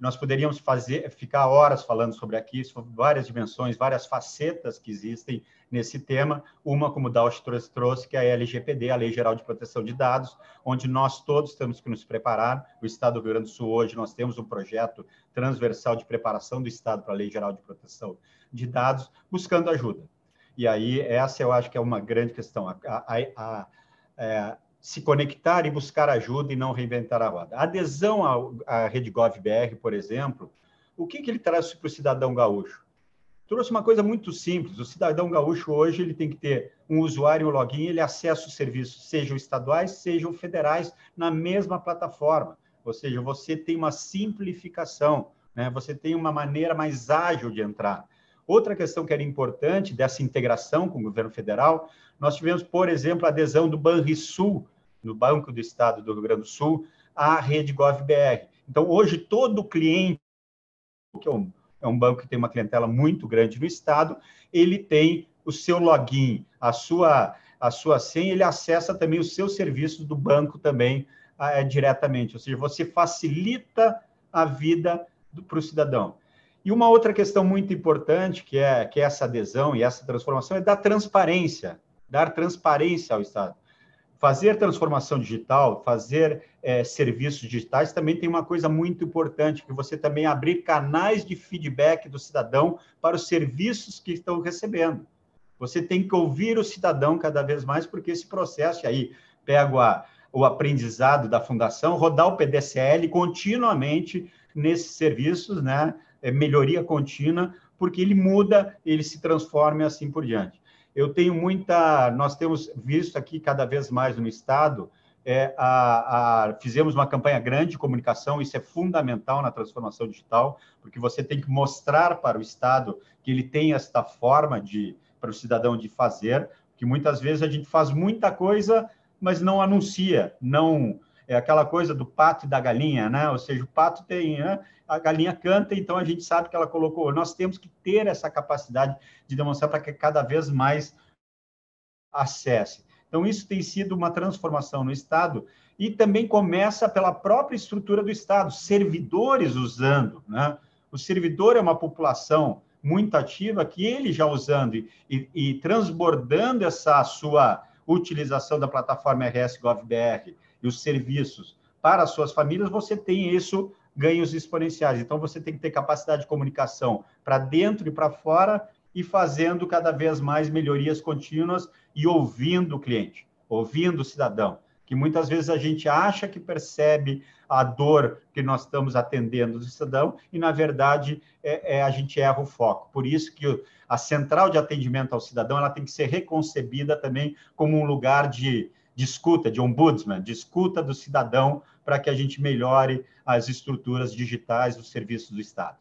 nós poderíamos fazer, ficar horas falando sobre aqui, sobre várias dimensões, várias facetas que existem nesse tema. Uma, como o Dausch trouxe, trouxe, que é a LGPD, a Lei Geral de Proteção de Dados, onde nós todos temos que nos preparar. O Estado do Rio Grande do Sul, hoje, nós temos um projeto transversal de preparação do Estado para a Lei Geral de Proteção de Dados, buscando ajuda. E aí, essa eu acho que é uma grande questão. A, a, a, a é, se conectar e buscar ajuda e não reinventar a roda. A adesão à rede GovBR, por exemplo, o que, que ele traz para o cidadão gaúcho? Trouxe uma coisa muito simples. O cidadão gaúcho hoje ele tem que ter um usuário, um login, ele acessa os serviços, sejam estaduais, sejam federais, na mesma plataforma. Ou seja, você tem uma simplificação, né? você tem uma maneira mais ágil de entrar. Outra questão que era importante dessa integração com o governo federal, nós tivemos, por exemplo, a adesão do Banrisul, no Banco do Estado do Rio Grande do Sul, à rede GovBR. Então, hoje, todo cliente, que é um, é um banco que tem uma clientela muito grande no Estado, ele tem o seu login, a sua, a sua senha, ele acessa também os seus serviços do banco também ah, é, diretamente. Ou seja, você facilita a vida para o cidadão. E uma outra questão muito importante, que é, que é essa adesão e essa transformação, é dar transparência, dar transparência ao Estado. Fazer transformação digital, fazer é, serviços digitais também tem uma coisa muito importante, que você também abrir canais de feedback do cidadão para os serviços que estão recebendo. Você tem que ouvir o cidadão cada vez mais, porque esse processo aí, pego a, o aprendizado da fundação, rodar o PDCL continuamente nesses serviços, né? É melhoria contínua, porque ele muda, ele se transforma e assim por diante. Eu tenho muita, nós temos visto aqui cada vez mais no Estado, é, a, a, fizemos uma campanha grande de comunicação, isso é fundamental na transformação digital, porque você tem que mostrar para o Estado que ele tem esta forma de, para o cidadão de fazer, que muitas vezes a gente faz muita coisa, mas não anuncia, não é aquela coisa do pato e da galinha, né? Ou seja, o pato tem, né? a galinha canta, então a gente sabe que ela colocou. Nós temos que ter essa capacidade de demonstrar para que cada vez mais acesse. Então, isso tem sido uma transformação no Estado e também começa pela própria estrutura do Estado, servidores usando, né? O servidor é uma população muito ativa que ele já usando e, e, e transbordando essa sua utilização da plataforma RS GovBR e os serviços para as suas famílias, você tem isso ganhos exponenciais. Então, você tem que ter capacidade de comunicação para dentro e para fora e fazendo cada vez mais melhorias contínuas e ouvindo o cliente, ouvindo o cidadão. Que muitas vezes a gente acha que percebe a dor que nós estamos atendendo do cidadão e, na verdade, é, é, a gente erra o foco. Por isso que a central de atendimento ao cidadão ela tem que ser reconcebida também como um lugar de, de escuta, de ombudsman, de escuta do cidadão, para que a gente melhore as estruturas digitais dos serviços do Estado.